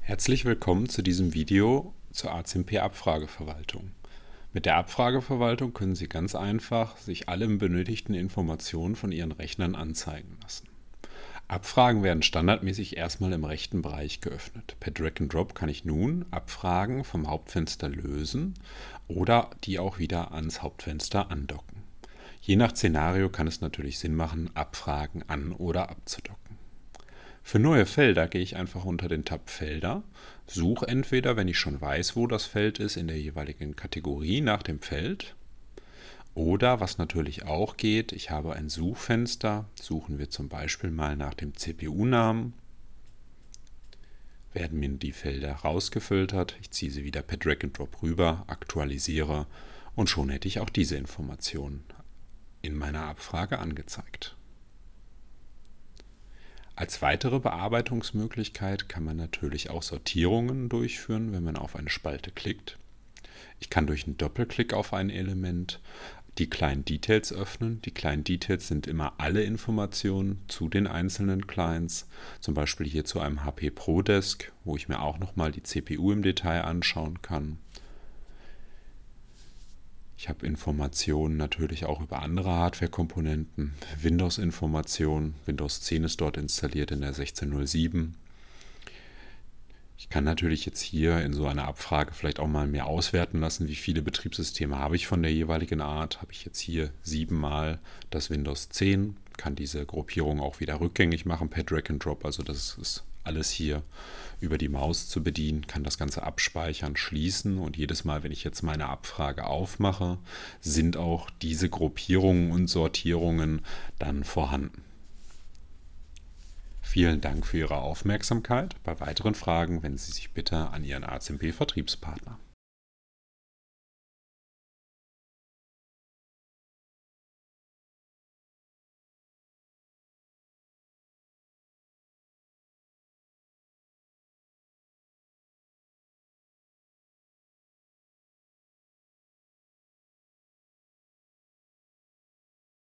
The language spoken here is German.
Herzlich willkommen zu diesem Video zur ACMP Abfrageverwaltung. Mit der Abfrageverwaltung können Sie ganz einfach sich alle benötigten Informationen von Ihren Rechnern anzeigen lassen. Abfragen werden standardmäßig erstmal im rechten Bereich geöffnet. Per Drag and Drop kann ich nun Abfragen vom Hauptfenster lösen oder die auch wieder ans Hauptfenster andocken. Je nach Szenario kann es natürlich Sinn machen, Abfragen an oder abzudocken. Für neue Felder gehe ich einfach unter den Tab Felder, suche entweder, wenn ich schon weiß, wo das Feld ist, in der jeweiligen Kategorie nach dem Feld oder was natürlich auch geht, ich habe ein Suchfenster, suchen wir zum Beispiel mal nach dem CPU-Namen, werden mir die Felder rausgefiltert, ich ziehe sie wieder per Drag and Drop rüber, aktualisiere und schon hätte ich auch diese Informationen in meiner Abfrage angezeigt. Als weitere Bearbeitungsmöglichkeit kann man natürlich auch Sortierungen durchführen, wenn man auf eine Spalte klickt. Ich kann durch einen Doppelklick auf ein Element die kleinen Details öffnen. Die kleinen Details sind immer alle Informationen zu den einzelnen Clients, zum Beispiel hier zu einem HP Pro Desk, wo ich mir auch nochmal die CPU im Detail anschauen kann. Ich habe Informationen natürlich auch über andere Hardware-Komponenten, Windows-Informationen. Windows 10 ist dort installiert in der 1607. Ich kann natürlich jetzt hier in so einer Abfrage vielleicht auch mal mehr auswerten lassen, wie viele Betriebssysteme habe ich von der jeweiligen Art. Habe ich jetzt hier siebenmal das Windows 10, kann diese Gruppierung auch wieder rückgängig machen per Drag and Drop. Also das ist alles hier über die Maus zu bedienen, kann das Ganze abspeichern, schließen und jedes Mal, wenn ich jetzt meine Abfrage aufmache, sind auch diese Gruppierungen und Sortierungen dann vorhanden. Vielen Dank für Ihre Aufmerksamkeit. Bei weiteren Fragen wenden Sie sich bitte an Ihren ACMP-Vertriebspartner.